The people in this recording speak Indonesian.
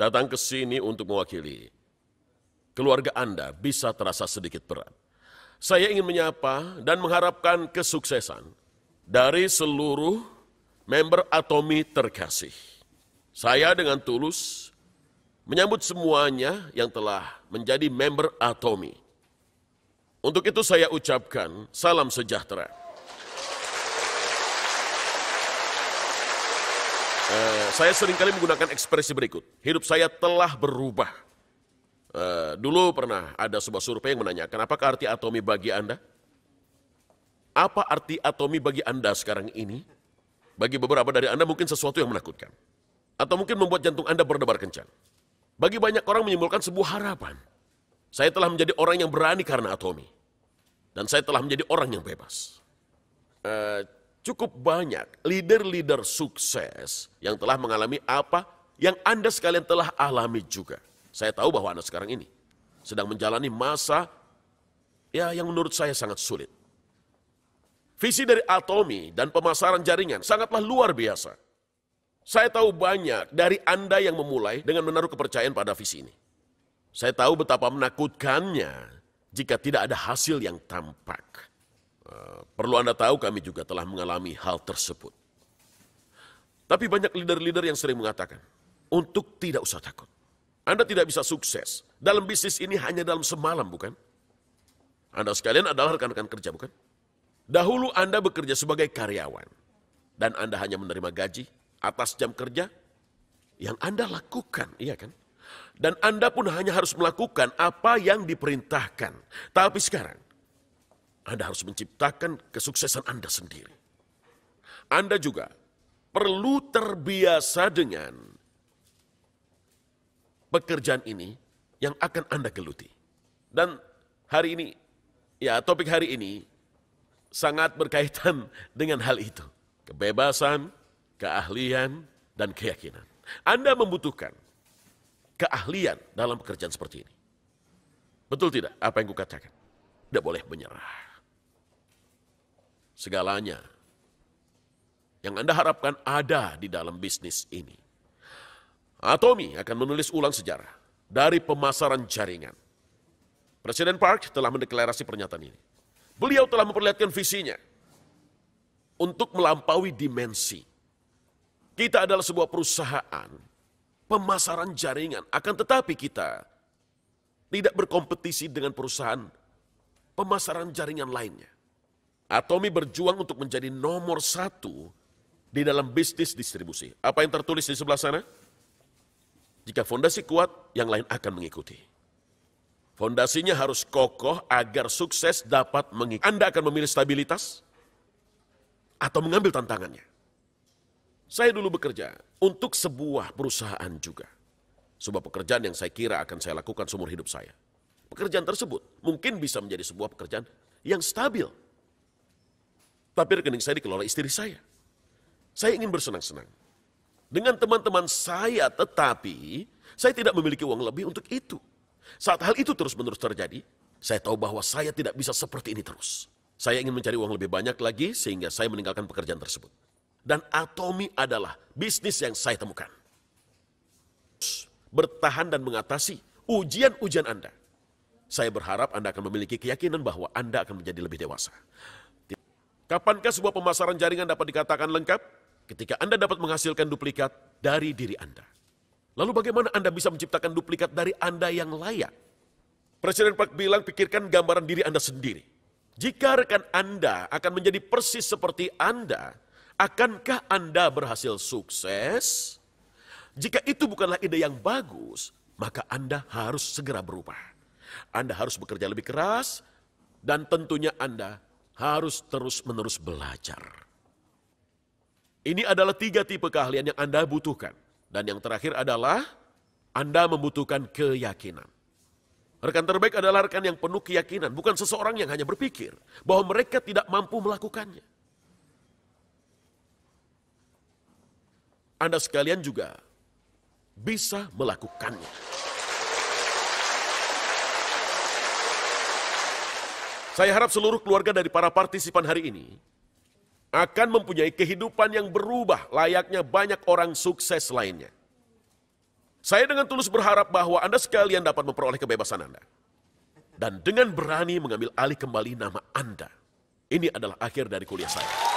datang ke sini untuk mewakili. Keluarga Anda bisa terasa sedikit berat. Saya ingin menyapa dan mengharapkan kesuksesan dari seluruh member Atomi terkasih. Saya dengan tulus menyambut semuanya yang telah menjadi member Atomi. Untuk itu saya ucapkan salam sejahtera. Eh, saya seringkali menggunakan ekspresi berikut. Hidup saya telah berubah. Uh, dulu pernah ada sebuah survei yang menanyakan, apakah arti atomi bagi Anda? Apa arti atomi bagi Anda sekarang ini? Bagi beberapa dari Anda mungkin sesuatu yang menakutkan. Atau mungkin membuat jantung Anda berdebar kencang. Bagi banyak orang menyimpulkan sebuah harapan. Saya telah menjadi orang yang berani karena atomi. Dan saya telah menjadi orang yang bebas. Uh, cukup banyak leader-leader sukses yang telah mengalami apa yang Anda sekalian telah alami juga. Saya tahu bahwa Anda sekarang ini sedang menjalani masa ya yang menurut saya sangat sulit. Visi dari Atomi dan pemasaran jaringan sangatlah luar biasa. Saya tahu banyak dari Anda yang memulai dengan menaruh kepercayaan pada visi ini. Saya tahu betapa menakutkannya jika tidak ada hasil yang tampak. Eh, perlu Anda tahu kami juga telah mengalami hal tersebut. Tapi banyak leader-leader yang sering mengatakan, untuk tidak usah takut. Anda tidak bisa sukses. Dalam bisnis ini hanya dalam semalam, bukan? Anda sekalian adalah rekan-rekan kerja, bukan? Dahulu Anda bekerja sebagai karyawan. Dan Anda hanya menerima gaji atas jam kerja yang Anda lakukan, iya kan? Dan Anda pun hanya harus melakukan apa yang diperintahkan. Tapi sekarang, anda harus menciptakan kesuksesan Anda sendiri. Anda juga perlu terbiasa dengan pekerjaan ini yang akan Anda geluti. Dan hari ini, ya topik hari ini sangat berkaitan dengan hal itu. Kebebasan, keahlian, dan keyakinan. Anda membutuhkan keahlian dalam pekerjaan seperti ini. Betul tidak apa yang kukatakan? Tidak boleh menyerah segalanya yang Anda harapkan ada di dalam bisnis ini. Atomi akan menulis ulang sejarah dari pemasaran jaringan. Presiden Park telah mendeklarasi pernyataan ini. Beliau telah memperlihatkan visinya untuk melampaui dimensi. Kita adalah sebuah perusahaan pemasaran jaringan, akan tetapi kita tidak berkompetisi dengan perusahaan pemasaran jaringan lainnya. Atomi berjuang untuk menjadi nomor satu di dalam bisnis distribusi. Apa yang tertulis di sebelah sana? Jika fondasi kuat, yang lain akan mengikuti. Fondasinya harus kokoh agar sukses dapat mengikuti. Anda akan memilih stabilitas atau mengambil tantangannya. Saya dulu bekerja untuk sebuah perusahaan juga. Sebuah pekerjaan yang saya kira akan saya lakukan seumur hidup saya. Pekerjaan tersebut mungkin bisa menjadi sebuah pekerjaan yang stabil, tapi rekening saya dikelola istri saya. Saya ingin bersenang-senang. Dengan teman-teman saya tetapi saya tidak memiliki uang lebih untuk itu. Saat hal itu terus-menerus terjadi, saya tahu bahwa saya tidak bisa seperti ini terus. Saya ingin mencari uang lebih banyak lagi sehingga saya meninggalkan pekerjaan tersebut. Dan Atomi adalah bisnis yang saya temukan. Bertahan dan mengatasi ujian-ujian Anda. Saya berharap Anda akan memiliki keyakinan bahwa Anda akan menjadi lebih dewasa. Kapankah sebuah pemasaran jaringan dapat dikatakan lengkap? Ketika Anda dapat menghasilkan duplikat dari diri Anda. Lalu bagaimana Anda bisa menciptakan duplikat dari Anda yang layak? Presiden Park bilang pikirkan gambaran diri Anda sendiri. Jika rekan Anda akan menjadi persis seperti Anda, akankah Anda berhasil sukses? Jika itu bukanlah ide yang bagus, maka Anda harus segera berubah. Anda harus bekerja lebih keras, dan tentunya Anda harus terus-menerus belajar. Ini adalah tiga tipe keahlian yang Anda butuhkan. Dan yang terakhir adalah Anda membutuhkan keyakinan. Rekan terbaik adalah rekan yang penuh keyakinan, bukan seseorang yang hanya berpikir bahwa mereka tidak mampu melakukannya. Anda sekalian juga bisa melakukannya. Saya harap seluruh keluarga dari para partisipan hari ini akan mempunyai kehidupan yang berubah layaknya banyak orang sukses lainnya. Saya dengan tulus berharap bahwa Anda sekalian dapat memperoleh kebebasan Anda. Dan dengan berani mengambil alih kembali nama Anda. Ini adalah akhir dari kuliah saya.